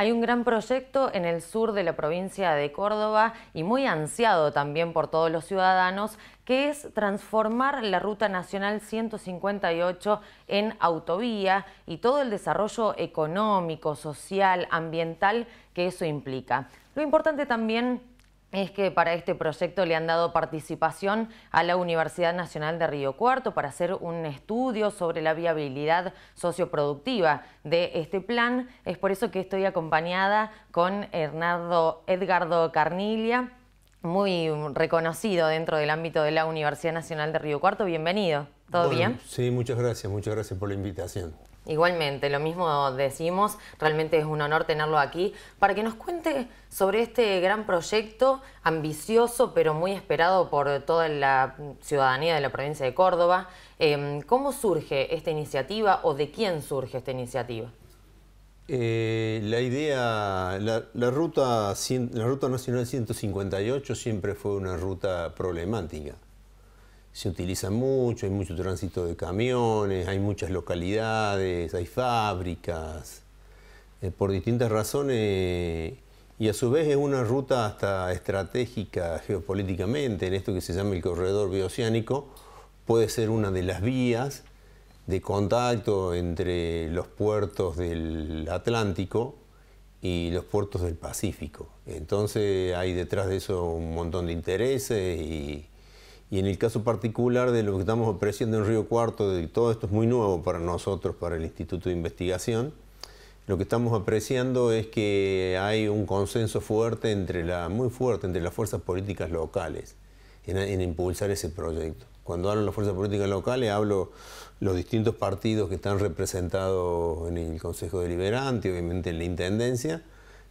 Hay un gran proyecto en el sur de la provincia de Córdoba y muy ansiado también por todos los ciudadanos, que es transformar la Ruta Nacional 158 en autovía y todo el desarrollo económico, social, ambiental que eso implica. Lo importante también es que para este proyecto le han dado participación a la Universidad Nacional de Río Cuarto para hacer un estudio sobre la viabilidad socioproductiva de este plan. Es por eso que estoy acompañada con Hernando Edgardo Carnilia, muy reconocido dentro del ámbito de la Universidad Nacional de Río Cuarto. Bienvenido. ¿Todo bien? Sí, muchas gracias, muchas gracias por la invitación. Igualmente, lo mismo decimos, realmente es un honor tenerlo aquí para que nos cuente sobre este gran proyecto, ambicioso pero muy esperado por toda la ciudadanía de la provincia de Córdoba. Em, ¿Cómo surge esta iniciativa o de quién surge esta iniciativa? Eh, la idea, la, la, ruta, la Ruta Nacional 158 siempre fue una ruta problemática se utiliza mucho, hay mucho tránsito de camiones, hay muchas localidades, hay fábricas, eh, por distintas razones, y a su vez es una ruta hasta estratégica geopolíticamente, en esto que se llama el corredor bioceánico, puede ser una de las vías de contacto entre los puertos del Atlántico y los puertos del Pacífico. Entonces hay detrás de eso un montón de intereses y y en el caso particular de lo que estamos apreciando en Río Cuarto, de todo esto es muy nuevo para nosotros, para el Instituto de Investigación, lo que estamos apreciando es que hay un consenso fuerte entre la, muy fuerte entre las fuerzas políticas locales en, impulsar ese proyecto. Cuando hablo de las fuerzas políticas locales, hablo los distintos partidos que están representados en el Consejo Deliberante, obviamente en la Intendencia,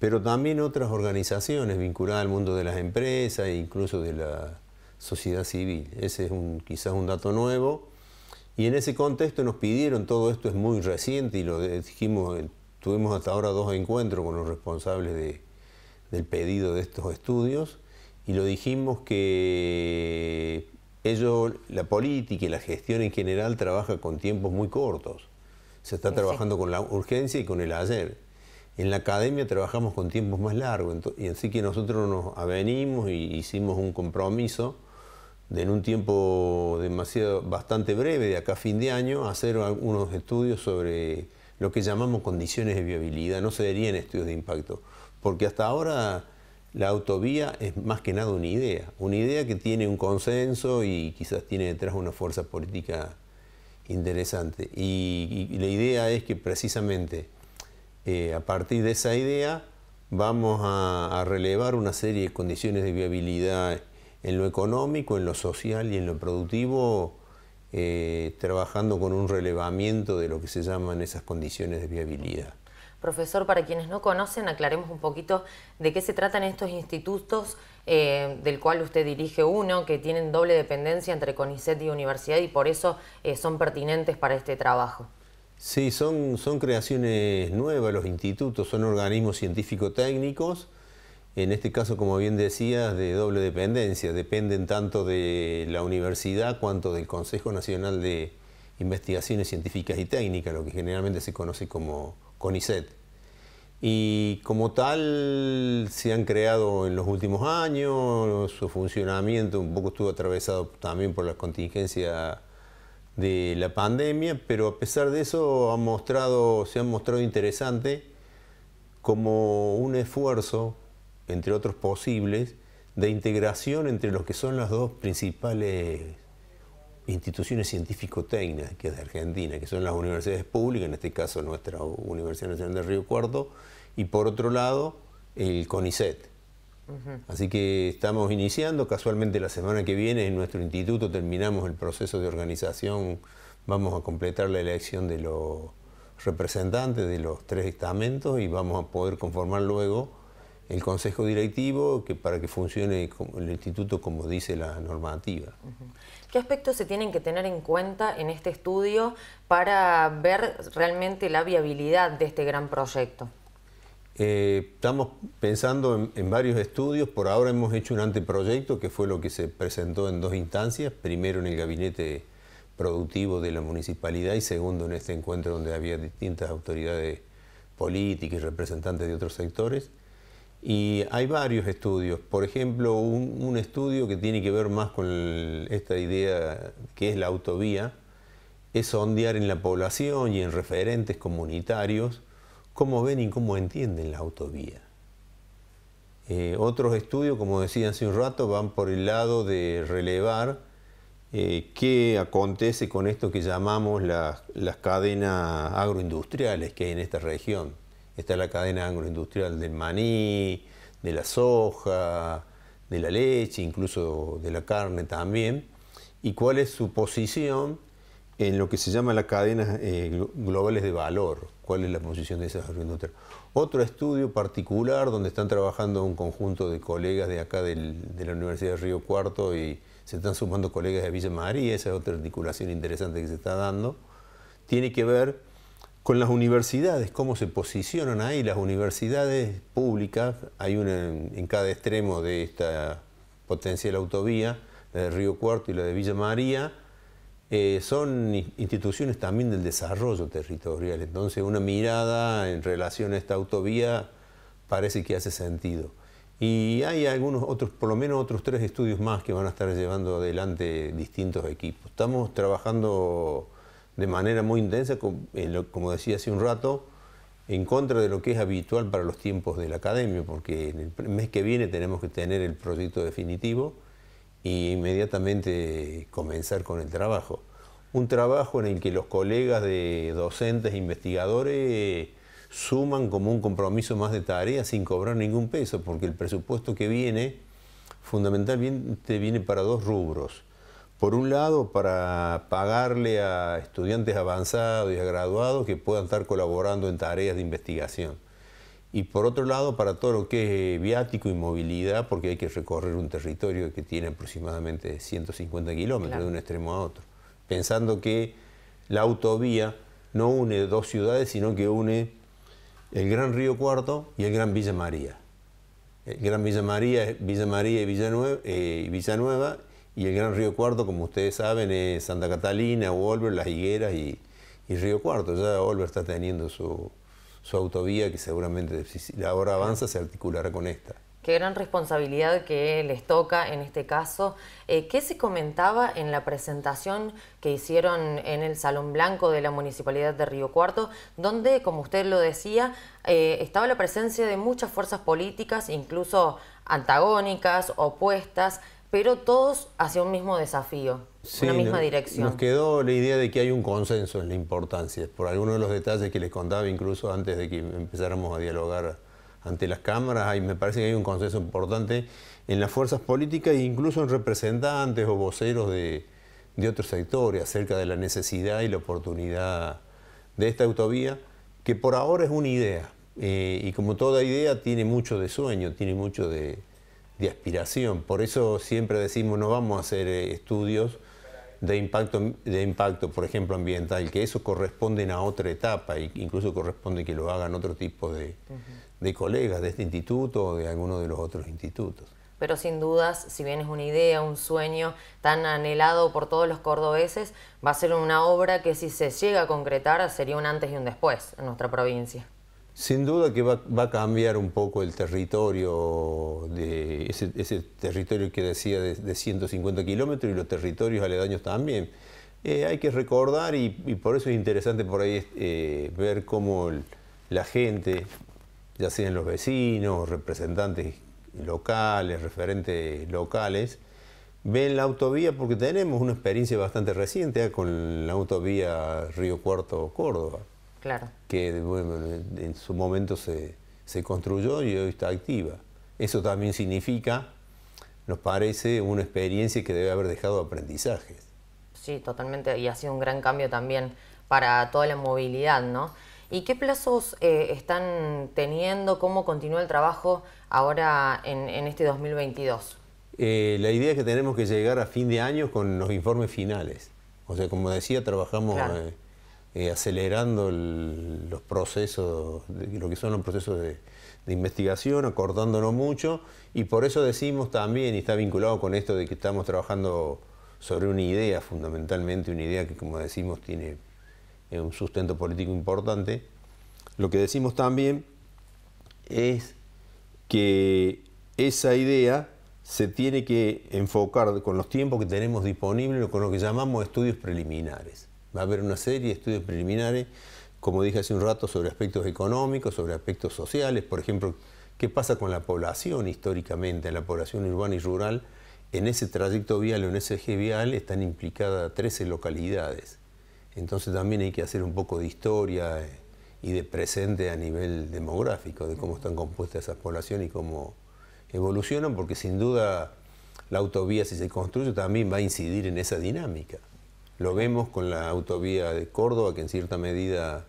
pero también otras organizaciones vinculadas al mundo de las empresas e incluso de la sociedad civil. Ese es un, quizás un dato nuevo. Y en ese contexto nos pidieron, todo esto es muy reciente y lo dijimos, eh, tuvimos hasta ahora dos encuentros con los responsables de, del pedido de estos estudios y lo dijimos que ellos, la política y la gestión en general trabaja con tiempos muy cortos. Se está trabajando con la urgencia y con el ayer. En la academia trabajamos con tiempos más largos y así que nosotros nos avenimos y e hicimos un compromiso de en un tiempo demasiado, bastante breve, de acá a fin de año, hacer algunos estudios sobre lo que llamamos condiciones de viabilidad, no se estudios de impacto, porque hasta ahora la autovía es más que nada una idea, una idea que tiene un consenso y quizás tiene detrás una fuerza política interesante. Y, la idea es que precisamente eh, a partir de esa idea vamos a, a relevar una serie de condiciones de viabilidad en lo económico, en lo social y en lo productivo, eh, trabajando con un relevamiento de lo que se llaman esas condiciones de viabilidad. Profesor, para quienes no conocen, aclaremos un poquito de qué se tratan estos institutos eh, del cual usted dirige uno, que tienen doble dependencia entre CONICET y universidad y por eso eh, son pertinentes para este trabajo. Sí, son, son creaciones nuevas los institutos, son organismos científico-técnicos en este caso, como bien decías, de doble dependencia. Dependen tanto de la universidad cuanto del Consejo Nacional de Investigaciones Científicas y Técnicas, lo que generalmente se conoce como CONICET. Y como tal, se han creado en los últimos años, su funcionamiento un poco estuvo atravesado también por la contingencia de la pandemia, pero a pesar de eso han mostrado, se han mostrado interesante como un esfuerzo entre otros posibles, de integración entre los que son las dos principales instituciones científico-técnicas de Argentina, que son las universidades públicas, en este caso nuestra Universidad Nacional de Río Cuarto, y por otro lado el CONICET. Así que estamos iniciando, casualmente la semana que viene en nuestro instituto terminamos el proceso de organización, vamos a completar la elección de los representantes de los tres estamentos y vamos a poder conformar luego el Consejo Directivo que para que funcione el instituto como dice la normativa. ¿Qué aspectos se tienen que tener en cuenta en este estudio para ver realmente la viabilidad de este gran proyecto? Eh, estamos pensando en, en, varios estudios. Por ahora hemos hecho un anteproyecto que fue lo que se presentó en dos instancias. Primero en el gabinete productivo de la municipalidad y segundo en este encuentro donde había distintas autoridades políticas y representantes de otros sectores. Y hay varios estudios, por ejemplo, un, estudio que tiene que ver más con esta idea que es la autovía, es sondear en la población y en referentes comunitarios cómo ven y cómo entienden la autovía. Eh, otros estudios, como decía hace un rato, van por el lado de relevar eh, qué acontece con esto que llamamos las cadenas agroindustriales que hay en esta región. Está la cadena agroindustrial del maní, de la soja, de la leche, incluso de la carne también. ¿Y cuál es su posición en lo que se llama las cadenas eh, globales de valor? ¿Cuál es la posición de esas agroindustrias? Otro estudio particular donde están trabajando un conjunto de colegas de acá de la Universidad de Río Cuarto y se están sumando colegas de Villa María, esa es otra articulación interesante que se está dando, tiene que ver con las universidades, cómo se posicionan ahí las universidades públicas. Hay una en, cada extremo de esta potencial autovía, la de Río Cuarto y la de Villa María. Eh, son instituciones también del desarrollo territorial. Entonces, una mirada en relación a esta autovía parece que hace sentido. Y hay algunos otros, por lo menos otros tres estudios más que van a estar llevando adelante distintos equipos. Estamos trabajando de manera muy intensa, eh, como decía hace un rato, en contra de lo que es habitual para los tiempos de la academia, porque en el mes que viene tenemos que tener el proyecto definitivo e inmediatamente comenzar con el trabajo. Un trabajo en el que los colegas de docentes e investigadores suman como un compromiso más de tarea sin cobrar ningún peso, porque el presupuesto que viene fundamentalmente viene para dos rubros por un lado, para pagarle a estudiantes avanzados y a graduados que puedan estar colaborando en tareas de investigación. Y por otro lado, para todo lo que es eh, viático y movilidad, porque hay que recorrer un territorio que tiene aproximadamente 150 kilómetros de un extremo a otro. Pensando que la autovía no une dos ciudades, sino que une el Gran Río Cuarto y el Gran Villa María. El Gran Villa María es Villa María y eh, Villanueva, Villanueva y el Gran Río Cuarto, como ustedes saben, es Santa Catalina, Wolver, Las Higueras y, Río Cuarto. Ya Wolver está teniendo su, autovía que seguramente si la obra avanza se articulará con esta. Qué gran responsabilidad que les toca en este caso. Eh, ¿Qué se comentaba en la presentación que hicieron en el Salón Blanco de la Municipalidad de Río Cuarto, donde, como usted lo decía, eh, estaba la presencia de muchas fuerzas políticas, incluso antagónicas, opuestas, pero todos hacia un mismo desafío, una misma dirección. Nos quedó la idea de que hay un consenso en la importancia, por algunos de los detalles que les contaba incluso antes de que empezáramos a dialogar ante las cámaras, me parece que hay un consenso importante en las fuerzas políticas e incluso en representantes o voceros de, otros sectores acerca de la necesidad y la oportunidad de esta autovía, que por ahora es una idea, eh, y como toda idea tiene mucho de sueño, tiene mucho de, de aspiración. Por eso siempre decimos no vamos a hacer eh, estudios de impacto, de impacto, por ejemplo, ambiental, que eso corresponde a otra etapa, e incluso corresponde que lo hagan otro tipo de, de colegas de este instituto o de alguno de los otros institutos pero sin dudas, si bien es una idea, un sueño tan anhelado por todos los cordobeses, va a ser una obra que si se llega a concretar sería un antes y un después en nuestra provincia. Sin duda que va, a cambiar un poco el territorio, de ese, territorio que decía de, 150 kilómetros y los territorios aledaños también. Eh, hay que recordar y, por eso es interesante por ahí eh, ver cómo la gente, ya sean los vecinos, representantes locales, referentes locales, ven la autovía porque tenemos una experiencia bastante reciente ah, con la autovía Río Cuarto Córdoba. Claro. Que en su momento se, se construyó y hoy está activa. Eso también significa, nos parece, una experiencia que debe haber dejado aprendizajes. Sí, totalmente, y ha sido un gran cambio también para toda la movilidad, ¿no? ¿Y qué plazos eh, están teniendo? ¿Cómo continúa el trabajo ahora en, este 2022? Eh, la idea es que tenemos que llegar a fin de año con los informes finales. O sea, como decía, trabajamos eh, eh, acelerando los procesos, lo que son los procesos de, investigación, acordándonos mucho, y por eso decimos también, y está vinculado con esto de que estamos trabajando sobre una idea, fundamentalmente una idea que, como decimos, tiene eh, un sustento político importante, lo que decimos también es que esa idea se tiene que enfocar con los tiempos que tenemos disponibles, con lo que llamamos estudios preliminares. Va a haber una serie de estudios preliminares, como dije hace un rato, sobre aspectos económicos, sobre aspectos sociales, por ejemplo, qué pasa con la población históricamente, la población urbana y rural. En ese trayecto vial o en ese eje vial están implicadas 13 localidades. Entonces también hay que hacer un poco de historia y de presente a nivel demográfico, de cómo están compuestas esas poblaciones y cómo evolucionan, porque sin duda la autovía, si se construye, también va a incidir en esa dinámica. Lo vemos con la autovía de Córdoba, que en cierta medida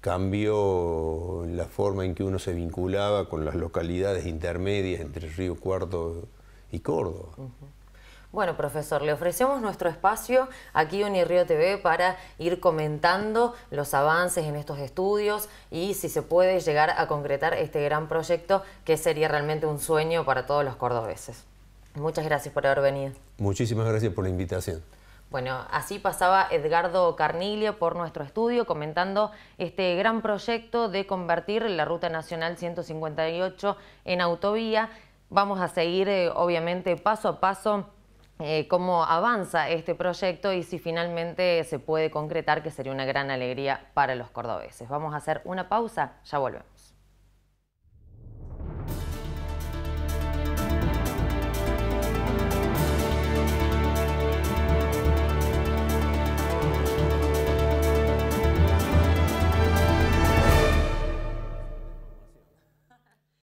cambió la forma en que uno se vinculaba con las localidades intermedias entre Río Cuarto y Córdoba. Bueno, profesor, le ofrecemos nuestro espacio aquí en Río TV para ir comentando los avances en estos estudios y si se puede llegar a concretar este gran proyecto que sería realmente un sueño para todos los cordobeses. Muchas gracias por haber venido. Muchísimas gracias por la invitación. Bueno, así pasaba Edgardo Carnilio por nuestro estudio comentando este gran proyecto de convertir la Ruta Nacional 158 en autovía. Vamos a seguir, eh, obviamente, paso a paso eh, cómo avanza este proyecto y si finalmente se puede concretar, que sería una gran alegría para los cordobeses. Vamos a hacer una pausa, ya volvemos.